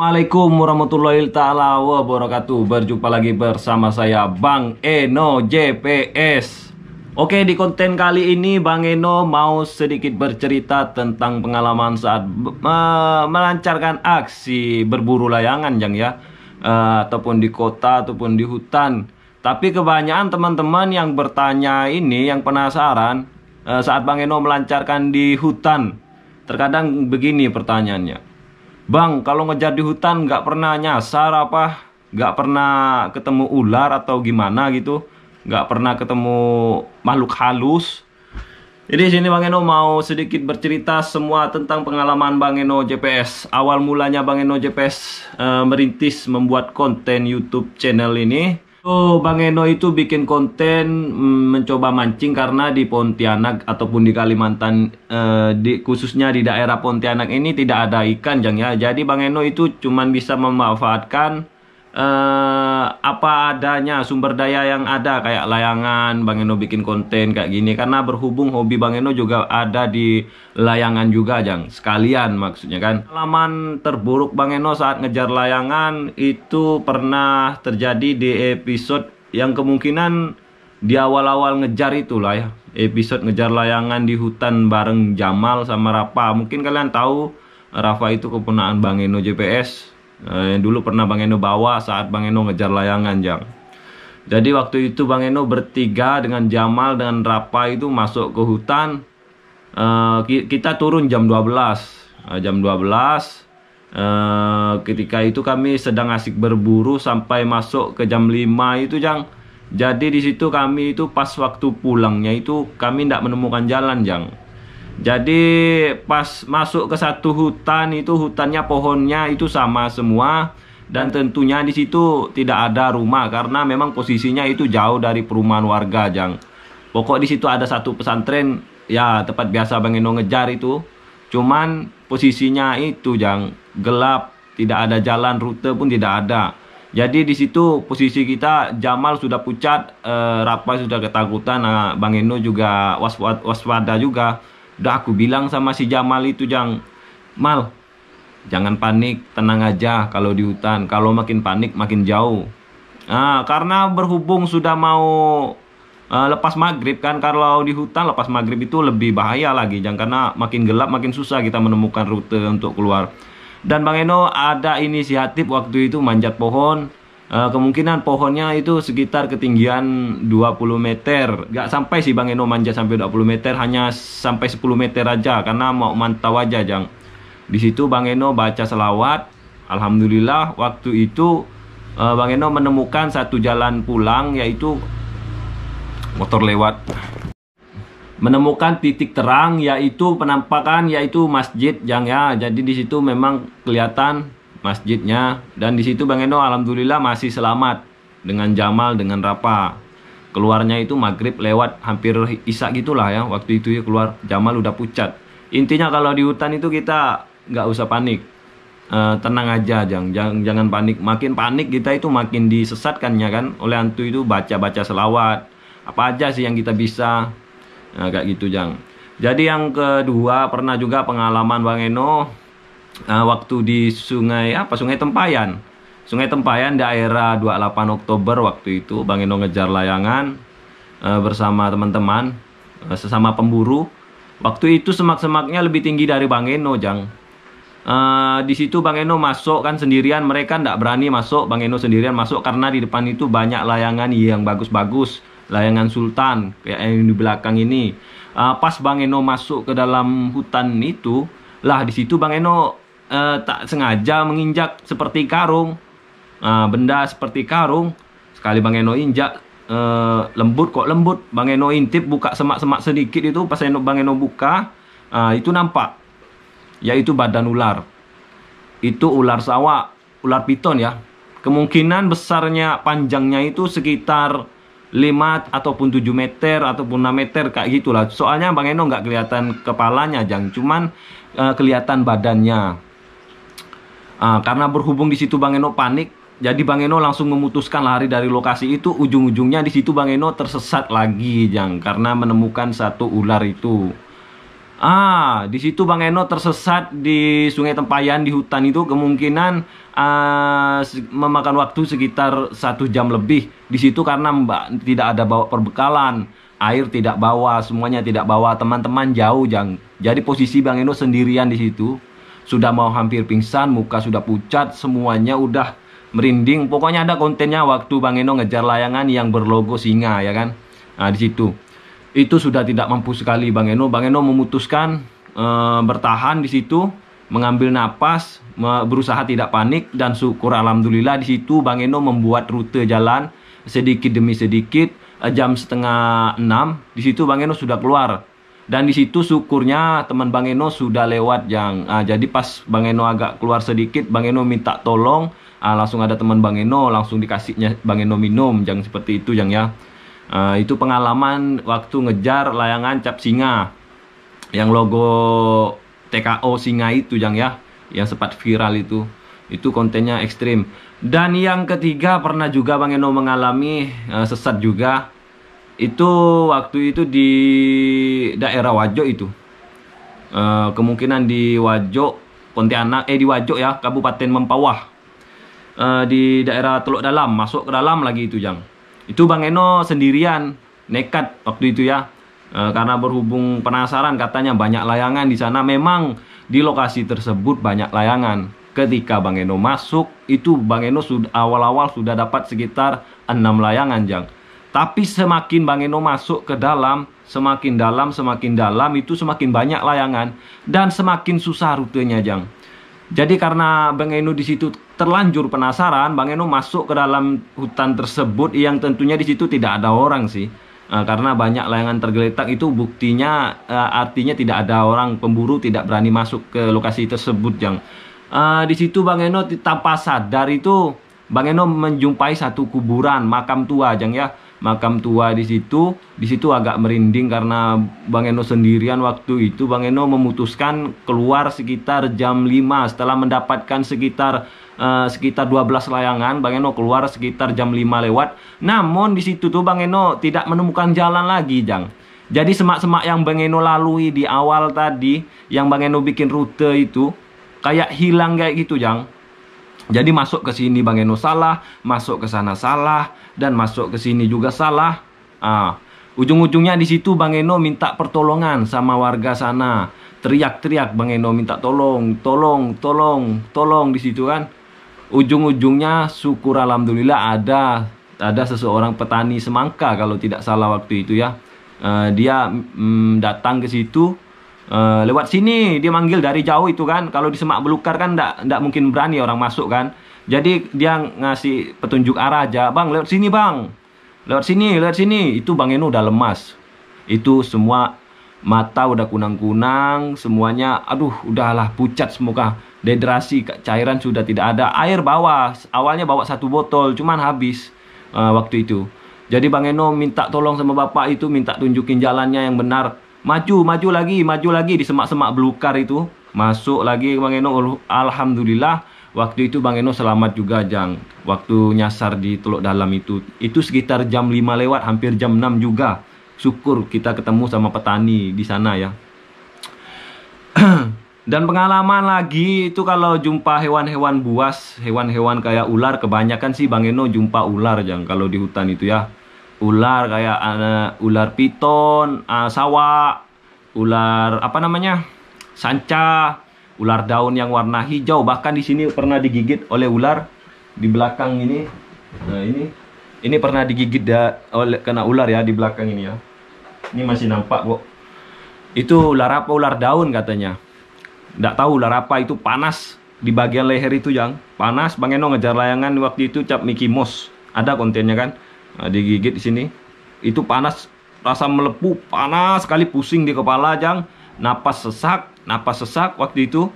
Assalamualaikum warahmatullahi taala wabarakatuh. Berjumpa lagi bersama saya Bang Eno JPS. Oke, di konten kali ini Bang Eno mau sedikit bercerita tentang pengalaman saat me melancarkan aksi berburu layangan, Jang ya. Uh, ataupun di kota ataupun di hutan. Tapi kebanyakan teman-teman yang bertanya ini yang penasaran uh, saat Bang Eno melancarkan di hutan. Terkadang begini pertanyaannya Bang, kalau ngejar di hutan nggak pernah nyasar apa? Nggak pernah ketemu ular atau gimana gitu? Nggak pernah ketemu makhluk halus? Jadi sini Bang Eno mau sedikit bercerita semua tentang pengalaman Bang Eno JPS. Awal mulanya Bang Eno JPS e, eh, merintis membuat konten YouTube channel ini Oh, Bang Eno itu bikin konten mm, mencoba mancing karena di Pontianak ataupun di Kalimantan eh, di, khususnya di daerah Pontianak ini tidak ada ikan, Jang ya. Jadi Bang Eno itu cuman bisa memanfaatkan uh, apa adanya sumber daya yang ada kayak layangan Bang Eno bikin konten kayak gini karena berhubung hobi Bang Eno juga ada di layangan juga Jang sekalian maksudnya kan pengalaman terburuk Bang Eno saat ngejar layangan itu pernah terjadi di episode yang kemungkinan di awal-awal ngejar itulah ya episode ngejar layangan di hutan bareng Jamal sama Rafa mungkin kalian tahu Rafa itu kepunahan Bang Eno JPS Eh, yang dulu pernah Bang Eno bawa saat Bang Eno ngejar layangan Jang. Jadi waktu itu Bang Eno bertiga dengan Jamal dengan Rapa itu masuk ke hutan. Eh, kita turun jam 12. Eh, jam 12 ketika itu kami sedang asik berburu sampai masuk ke jam 5 itu Jang. Jadi di situ kami itu pas waktu pulangnya itu kami tidak menemukan jalan Jang jadi pas masuk ke satu hutan itu hutannya pohonnya itu sama semua dan tentunya di situ tidak ada rumah karena memang posisinya itu jauh dari perumahan warga, Jang. Pokok di situ ada satu pesantren ya tempat biasa Bang Eno ngejar itu. Cuman posisinya itu, Jang, gelap, tidak ada jalan, rute pun tidak ada. Jadi di situ posisi kita Jamal sudah pucat, eh, Rapa sudah ketakutan, nah, Bang Eno juga waspada juga Udah aku bilang sama si Jamal itu, Jang. Mal, jangan panik, tenang aja kalau di hutan. Kalau makin panik, makin jauh. Nah, karena berhubung sudah mau uh, lepas maghrib kan, kalau di hutan lepas maghrib itu lebih bahaya lagi, Jang. Karena makin gelap, makin susah kita menemukan rute untuk keluar. Dan Bang Eno ada inisiatif waktu itu manjat pohon Eh, kemungkinan pohonnya itu sekitar ketinggian 20 meter Gak sampai sih Bang Eno manja sampai 20 meter Hanya sampai 10 meter aja Karena mau mantau aja Jang Di situ Bang Eno baca selawat Alhamdulillah waktu itu uh, Bang Eno menemukan satu jalan pulang Yaitu motor lewat menemukan titik terang yaitu penampakan yaitu masjid jang ya jadi di situ memang kelihatan masjidnya dan di situ Bang Eno alhamdulillah masih selamat dengan Jamal dengan Rapa keluarnya itu maghrib lewat hampir isak gitulah ya waktu itu ya keluar Jamal udah pucat intinya kalau di hutan itu kita nggak usah panik E, tenang aja jang jangan jangan panik makin panik kita itu makin disesatkannya kan oleh hantu itu baca baca selawat apa aja sih yang kita bisa nah, gitu jang jadi yang kedua pernah juga pengalaman bang Eno uh, waktu di sungai apa sungai Tempayan sungai Tempayan daerah 28 Oktober waktu itu Bang Eno ngejar layangan uh, bersama teman-teman uh, sesama pemburu waktu itu semak-semaknya lebih tinggi dari Bang Eno jang uh, di situ Bang Eno masuk kan sendirian mereka tidak berani masuk Bang Eno sendirian masuk karena di depan itu banyak layangan yang bagus-bagus layangan Sultan kayak yang di belakang ini uh, pas Bang Eno masuk ke dalam hutan itu lah di situ Bang Eno uh, tak sengaja menginjak seperti karung. uh, benda seperti karung sekali Bang Eno injak uh, lembut kok lembut. Bang Eno intip buka semak-semak sedikit itu pas Eno Bang Eno buka uh, itu nampak yaitu badan ular. Itu ular sawah, ular piton ya. Kemungkinan besarnya panjangnya itu sekitar 5 ataupun 7 meter ataupun 6 meter kayak gitulah soalnya Bang Eno nggak kelihatan kepalanya Jang cuman uh, kelihatan badannya Uh, karena berhubung di situ Bang Eno panik, jadi Bang Eno langsung memutuskan lari dari lokasi itu. Ujung-ujungnya di situ Bang Eno tersesat lagi, Jang, karena menemukan satu ular itu. Ah, di situ Bang Eno tersesat di Sungai Tempayan di hutan itu kemungkinan uh, memakan waktu sekitar satu jam lebih. Di situ karena Mbak tidak ada bawa perbekalan, air tidak bawa, semuanya tidak bawa, teman-teman jauh, Jang. Jadi posisi Bang Eno sendirian di situ sudah mau hampir pingsan, muka sudah pucat, semuanya udah merinding. Pokoknya ada kontennya waktu Bang Eno ngejar layangan yang berlogo singa ya kan. Nah, di situ. Itu sudah tidak mampu sekali Bang Eno. Bang Eno memutuskan e, bertahan di situ, mengambil napas, berusaha tidak panik dan syukur alhamdulillah di situ Bang Eno membuat rute jalan sedikit demi sedikit eh, jam setengah enam di situ Bang Eno sudah keluar dan di situ syukurnya teman Bang Eno sudah lewat yang uh, ah, jadi pas Bang Eno agak keluar sedikit Bang Eno minta tolong uh, langsung ada teman Bang Eno langsung dikasihnya Bang Eno minum jangan seperti itu jangan ya uh, itu pengalaman waktu ngejar layangan cap singa yang logo TKO singa itu jangan ya yang sempat viral itu itu kontennya ekstrim dan yang ketiga pernah juga Bang Eno mengalami uh, sesat juga itu waktu itu di daerah Wajo itu e, kemungkinan di Wajo Pontianak eh di Wajo ya Kabupaten Mempawah e, di daerah Teluk Dalam masuk ke dalam lagi itu jang itu Bang Eno sendirian nekat waktu itu ya e, karena berhubung penasaran katanya banyak layangan di sana memang di lokasi tersebut banyak layangan ketika Bang Eno masuk itu Bang Eno sudah awal-awal sudah dapat sekitar enam layangan jang tapi semakin Bang Eno masuk ke dalam, semakin dalam, semakin dalam itu semakin banyak layangan dan semakin susah rutenya, Jang. Jadi karena Bang Eno di situ terlanjur penasaran, Bang Eno masuk ke dalam hutan tersebut yang tentunya di situ tidak ada orang sih. Nah, karena banyak layangan tergeletak itu buktinya uh, artinya tidak ada orang pemburu tidak berani masuk ke lokasi tersebut, Jang. Uh, di situ Bang Eno tanpa sadar itu Bang Eno menjumpai satu kuburan makam tua, Jang ya makam tua di situ di situ agak merinding karena Bang Eno sendirian waktu itu Bang Eno memutuskan keluar sekitar jam 5 setelah mendapatkan sekitar uh, sekitar 12 layangan Bang Eno keluar sekitar jam 5 lewat namun di situ tuh Bang Eno tidak menemukan jalan lagi Jang jadi semak-semak yang Bang Eno lalui di awal tadi yang Bang Eno bikin rute itu kayak hilang kayak gitu Jang jadi masuk ke sini Bang Eno salah, masuk ke sana salah, dan masuk ke sini juga salah. Ah, ujung-ujungnya di situ Bang Eno minta pertolongan sama warga sana. Teriak-teriak Bang Eno minta tolong, tolong, tolong, tolong di situ kan. Ujung-ujungnya syukur alhamdulillah ada ada seseorang petani semangka kalau tidak salah waktu itu ya. Uh, dia mm, datang ke situ Uh, lewat sini dia manggil dari jauh itu kan kalau di semak belukar kan ndak ndak mungkin berani orang masuk kan jadi dia ngasih petunjuk arah aja bang lewat sini bang lewat sini lewat sini itu bang Eno udah lemas itu semua mata udah kunang-kunang semuanya aduh udahlah pucat semoga dehidrasi cairan sudah tidak ada air bawa awalnya bawa satu botol cuman habis uh, waktu itu jadi bang Eno minta tolong sama bapak itu minta tunjukin jalannya yang benar Maju, maju lagi, maju lagi di semak-semak belukar itu. Masuk lagi Bang Eno, oh, alhamdulillah waktu itu Bang Eno selamat juga Jang. Waktu nyasar di Teluk Dalam itu, itu sekitar jam 5 lewat, hampir jam 6 juga. Syukur kita ketemu sama petani di sana ya. Dan pengalaman lagi itu kalau jumpa hewan-hewan buas, hewan-hewan kayak ular, kebanyakan sih Bang Eno jumpa ular Jang kalau di hutan itu ya ular kayak uh, ular piton, uh, eh, sawak, ular apa namanya? sanca, ular daun yang warna hijau. Bahkan di sini pernah digigit oleh ular di belakang ini. Nah, ini ini pernah digigit da, oleh kena ular ya di belakang ini ya. Ini masih nampak kok. Itu ular apa? Ular daun katanya. Tidak tahu ular apa itu panas di bagian leher itu yang panas Bang Eno ngejar layangan waktu itu cap Mickey Mouse ada kontennya kan nah, digigit di sini itu panas rasa melepuh panas sekali pusing di kepala jang napas sesak napas sesak waktu itu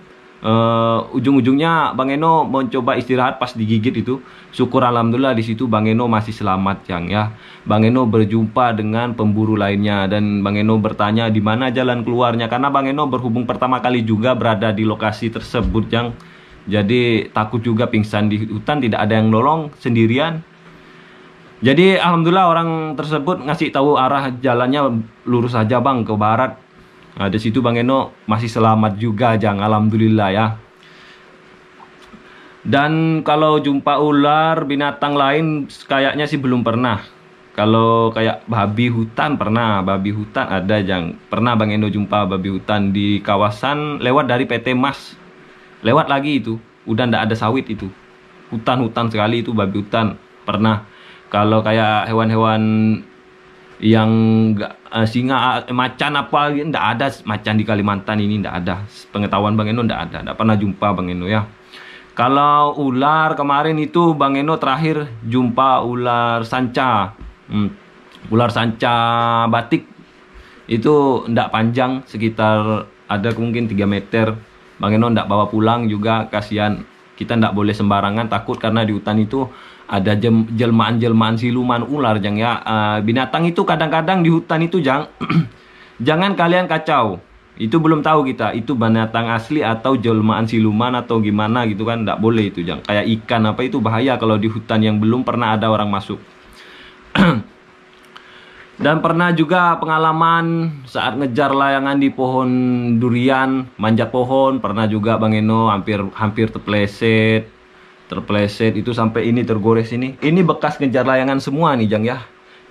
uh, ujung-ujungnya Bang Eno mencoba istirahat pas digigit itu. Syukur alhamdulillah di situ Bang Eno masih selamat jang ya. Bang Eno berjumpa dengan pemburu lainnya dan Bang Eno bertanya di mana jalan keluarnya karena Bang Eno berhubung pertama kali juga berada di lokasi tersebut jang jadi takut juga pingsan di hutan tidak ada yang nolong sendirian jadi alhamdulillah orang tersebut ngasih tahu arah jalannya lurus aja bang ke barat. Nah, di situ bang Eno masih selamat juga jang alhamdulillah ya. Dan kalau jumpa ular binatang lain kayaknya sih belum pernah. Kalau kayak babi hutan pernah, babi hutan ada jang. Pernah Bang Eno jumpa babi hutan di kawasan lewat dari PT Mas. Lewat lagi itu, udah ndak ada sawit itu. Hutan-hutan sekali itu babi hutan pernah kalau kayak hewan-hewan yang gak, uh, eh, singa eh, macan apa gitu ndak ada macan di Kalimantan ini ndak ada pengetahuan Bang Eno ndak ada ndak pernah jumpa Bang Eno ya kalau ular kemarin itu Bang Eno terakhir jumpa ular sanca hmm, ular sanca batik itu ndak panjang sekitar ada mungkin 3 meter Bang Eno ndak bawa pulang juga kasihan kita ndak boleh sembarangan takut karena di hutan itu ada jelmaan-jelmaan siluman ular jang ya uh, binatang itu kadang-kadang di hutan itu jang jangan kalian kacau itu belum tahu kita itu binatang asli atau jelmaan siluman atau gimana gitu kan tidak boleh itu jang kayak ikan apa itu bahaya kalau di hutan yang belum pernah ada orang masuk dan pernah juga pengalaman saat ngejar layangan di pohon durian manjat pohon pernah juga bang Eno hampir hampir terpleset terpleset itu sampai ini tergores ini ini bekas ngejar layangan semua nih Jang ya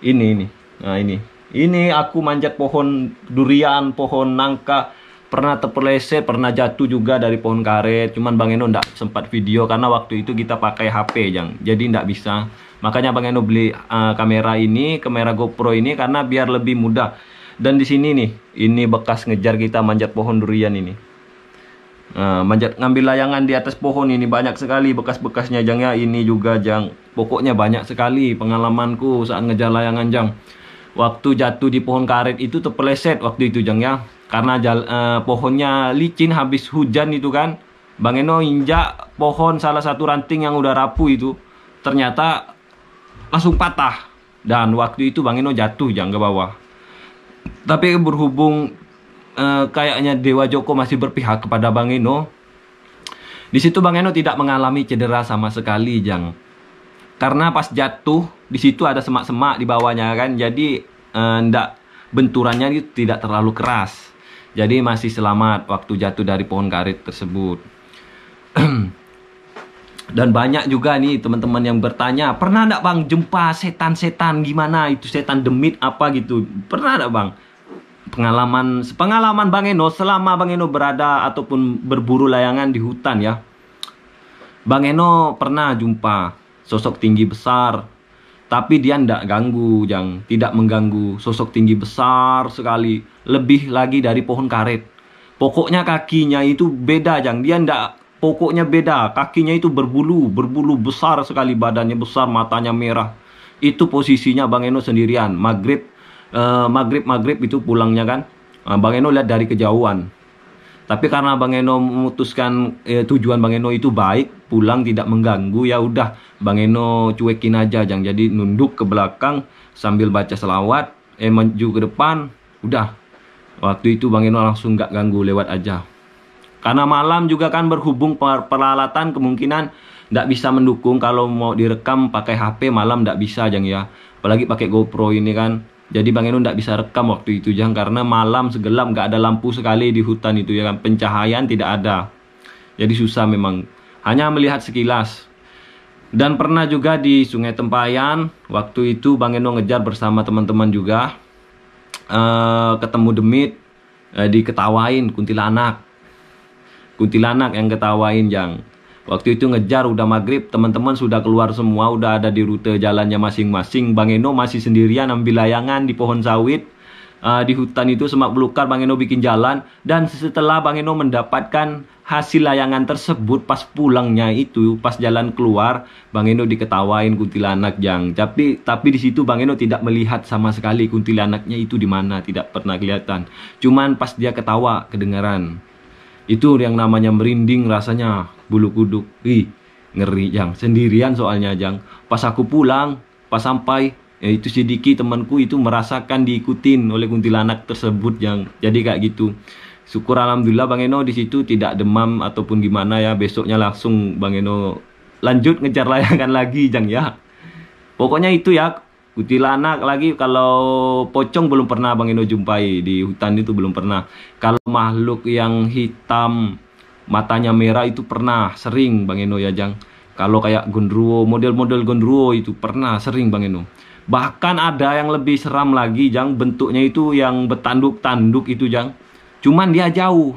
ini ini nah ini ini aku manjat pohon durian pohon nangka pernah terpeleset pernah jatuh juga dari pohon karet cuman Bang Eno ndak sempat video karena waktu itu kita pakai HP Jang jadi ndak bisa makanya Bang Eno beli uh, kamera ini kamera GoPro ini karena biar lebih mudah dan di sini nih ini bekas ngejar kita manjat pohon durian ini Nah, manjat ngambil layangan di atas pohon ini banyak sekali bekas-bekasnya Jang ya. Ini juga Jang. Pokoknya banyak sekali pengalamanku saat ngejar layangan Jang. Waktu jatuh di pohon karet itu terpeleset waktu itu Jang ya. Karena jal, uh, pohonnya licin habis hujan itu kan. Bang Eno injak pohon salah satu ranting yang udah rapuh itu. Ternyata langsung patah. Dan waktu itu Bang Eno jatuh Jang ke bawah. Tapi berhubung Eh, kayaknya Dewa Joko masih berpihak kepada Bang Eno. Di situ Bang Eno tidak mengalami cedera sama sekali, Jang. Karena pas jatuh, di situ ada semak-semak di bawahnya kan. Jadi eh, ndak benturannya itu tidak terlalu keras. Jadi masih selamat waktu jatuh dari pohon karet tersebut. Dan banyak juga nih teman-teman yang bertanya, pernah ndak Bang jumpa setan-setan gimana itu setan demit apa gitu? Pernah ndak Bang? pengalaman pengalaman Bang Eno selama Bang Eno berada ataupun berburu layangan di hutan ya. Bang Eno pernah jumpa sosok tinggi besar tapi dia tidak ganggu, jang tidak mengganggu sosok tinggi besar sekali, lebih lagi dari pohon karet. Pokoknya kakinya itu beda, jang dia tidak pokoknya beda, kakinya itu berbulu, berbulu besar sekali badannya besar, matanya merah. Itu posisinya Bang Eno sendirian, maghrib Eh, maghrib maghrib itu pulangnya kan eh, bang Eno lihat dari kejauhan tapi karena bang Eno memutuskan eh, tujuan bang Eno itu baik pulang tidak mengganggu ya udah bang Eno cuekin aja jangan jadi nunduk ke belakang sambil baca selawat eh maju ke depan udah waktu itu bang Eno langsung nggak ganggu lewat aja karena malam juga kan berhubung peralatan kemungkinan tidak bisa mendukung kalau mau direkam pakai HP malam tidak bisa jang ya apalagi pakai GoPro ini kan jadi Bang Eno tidak bisa rekam waktu itu Jang karena malam segelam, nggak ada lampu sekali di hutan itu ya kan pencahayaan tidak ada. Jadi susah memang hanya melihat sekilas. Dan pernah juga di Sungai Tempayan waktu itu Bang Eno ngejar bersama teman-teman juga uh, ketemu demit uh, diketawain kuntilanak kuntilanak yang ketawain Jang Waktu itu ngejar udah maghrib, teman-teman sudah keluar semua, udah ada di rute jalannya masing-masing. Bang Eno masih sendirian ambil layangan di pohon sawit. Uh, di hutan itu semak belukar Bang Eno bikin jalan. Dan setelah Bang Eno mendapatkan hasil layangan tersebut pas pulangnya itu, pas jalan keluar, Bang Eno diketawain kuntilanak yang. Tapi tapi di situ Bang Eno tidak melihat sama sekali kuntilanaknya itu di mana, tidak pernah kelihatan. Cuman pas dia ketawa kedengaran. Itu yang namanya merinding rasanya bulu kuduk ih ngeri yang sendirian soalnya jang pas aku pulang pas sampai ya itu sedikit temanku itu merasakan diikutin oleh kuntilanak tersebut yang jadi kayak gitu syukur alhamdulillah bang Eno di situ tidak demam ataupun gimana ya besoknya langsung bang Eno lanjut ngejar layangan lagi jang ya pokoknya itu ya kuntilanak lagi kalau pocong belum pernah bang Eno jumpai di hutan itu belum pernah kalau makhluk yang hitam matanya merah itu pernah sering Bang Eno ya Jang. Kalau kayak gondruo model-model gondruo itu pernah sering Bang Eno. Bahkan ada yang lebih seram lagi Jang, bentuknya itu yang bertanduk-tanduk itu Jang. Cuman dia jauh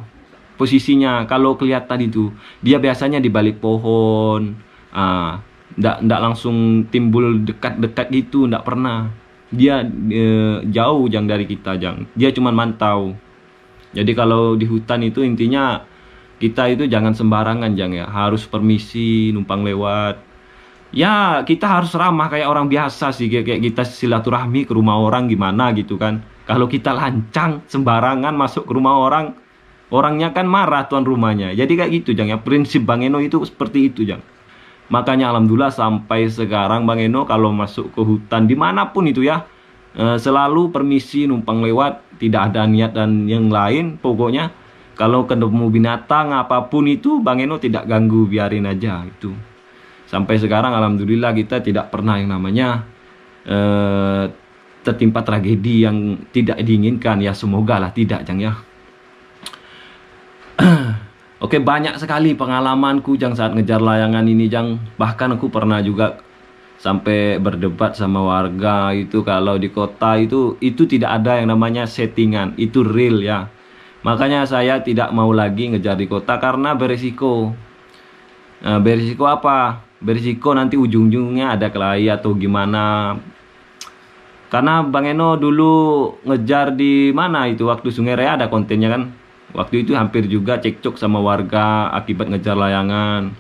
posisinya kalau kelihatan itu. Dia biasanya di balik pohon. Ah, ndak ndak langsung timbul dekat-dekat gitu, ndak pernah. Dia e, jauh Jang dari kita Jang. Dia cuman mantau. Jadi kalau di hutan itu intinya kita itu jangan sembarangan jang ya harus permisi numpang lewat ya kita harus ramah kayak orang biasa sih kayak kita silaturahmi ke rumah orang gimana gitu kan kalau kita lancang sembarangan masuk ke rumah orang orangnya kan marah tuan rumahnya jadi kayak gitu jang ya prinsip bang Eno itu seperti itu jang makanya alhamdulillah sampai sekarang bang Eno kalau masuk ke hutan dimanapun itu ya eh, selalu permisi numpang lewat tidak ada niat dan yang lain pokoknya kalau ketemu binatang apapun itu Bang Eno tidak ganggu biarin aja itu sampai sekarang alhamdulillah kita tidak pernah yang namanya eh, tertimpa tragedi yang tidak diinginkan ya semoga lah tidak Jang ya Oke banyak sekali pengalamanku Jang saat ngejar layangan ini Jang bahkan aku pernah juga sampai berdebat sama warga itu kalau di kota itu itu tidak ada yang namanya settingan itu real ya Makanya saya tidak mau lagi ngejar di kota karena berisiko. Nah, berisiko apa? Berisiko nanti ujung-ujungnya ada kelahi atau gimana. Karena Bang Eno dulu ngejar di mana itu waktu Sungai Raya ada kontennya kan. Waktu itu hampir juga cekcok sama warga akibat ngejar layangan.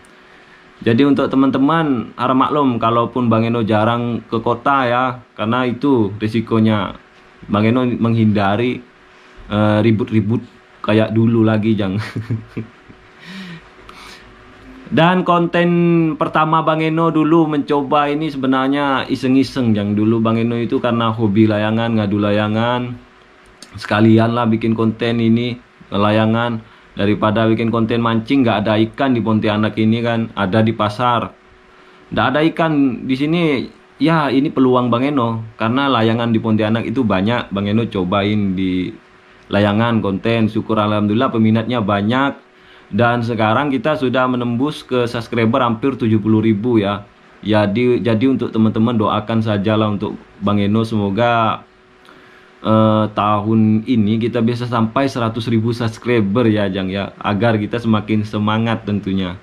Jadi untuk teman-teman harap maklum kalaupun Bang Eno jarang ke kota ya karena itu risikonya Bang Eno menghindari eh, ribut-ribut uh, ribut -ribut kayak dulu lagi jang dan konten pertama Bang Eno dulu mencoba ini sebenarnya iseng-iseng yang dulu Bang Eno itu karena hobi layangan, ngadu layangan. Sekalian lah bikin konten ini layangan daripada bikin konten mancing nggak ada ikan di Pontianak ini kan, ada di pasar. Nggak ada ikan di sini ya ini peluang Bang Eno karena layangan di Pontianak itu banyak Bang Eno cobain di layangan konten syukur alhamdulillah peminatnya banyak dan sekarang kita sudah menembus ke subscriber hampir 70 ribu ya jadi jadi untuk teman-teman doakan sajalah untuk Bang Eno semoga uh, tahun ini kita bisa sampai 100 ribu subscriber ya Jang ya agar kita semakin semangat tentunya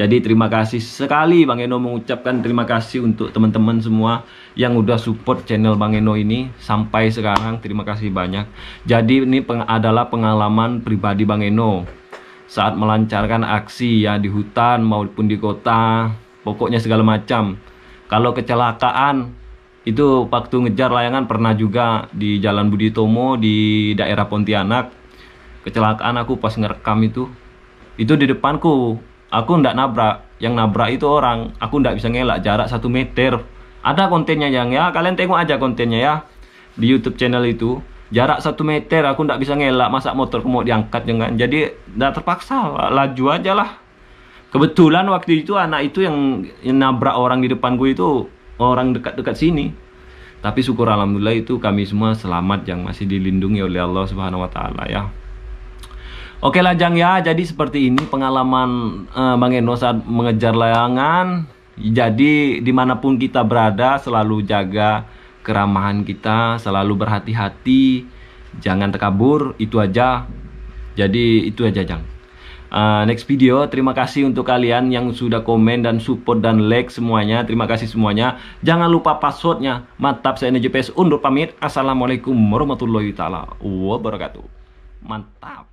jadi terima kasih sekali Bang Eno mengucapkan terima kasih untuk teman-teman semua yang udah support channel Bang Eno ini sampai sekarang. Terima kasih banyak. Jadi ini peng adalah pengalaman pribadi Bang Eno saat melancarkan aksi ya di hutan maupun di kota, pokoknya segala macam. Kalau kecelakaan itu waktu ngejar layangan pernah juga di Jalan Budi Tomo di daerah Pontianak. Kecelakaan aku pas ngerekam itu. Itu di depanku aku ndak nabrak yang nabrak itu orang aku ndak bisa ngelak jarak satu meter ada kontennya yang ya kalian tengok aja kontennya ya di YouTube channel itu jarak satu meter aku ndak bisa ngelak masa motor mau diangkat jangan jadi ndak terpaksa laju aja lah kebetulan waktu itu anak itu yang, yang nabrak orang di depan gue itu orang dekat-dekat sini tapi syukur alhamdulillah itu kami semua selamat yang masih dilindungi oleh Allah Subhanahu wa taala ya Oke Lajang ya, jadi seperti ini pengalaman uh, Bang Eno saat mengejar layangan. Jadi dimanapun kita berada selalu jaga keramahan kita, selalu berhati-hati, jangan terkabur, itu aja. Jadi itu aja Jang. Uh, next video, terima kasih untuk kalian yang sudah komen dan support dan like semuanya. Terima kasih semuanya. Jangan lupa passwordnya. Mantap, saya NJPS undur pamit. Assalamualaikum warahmatullahi taala wabarakatuh. Mantap.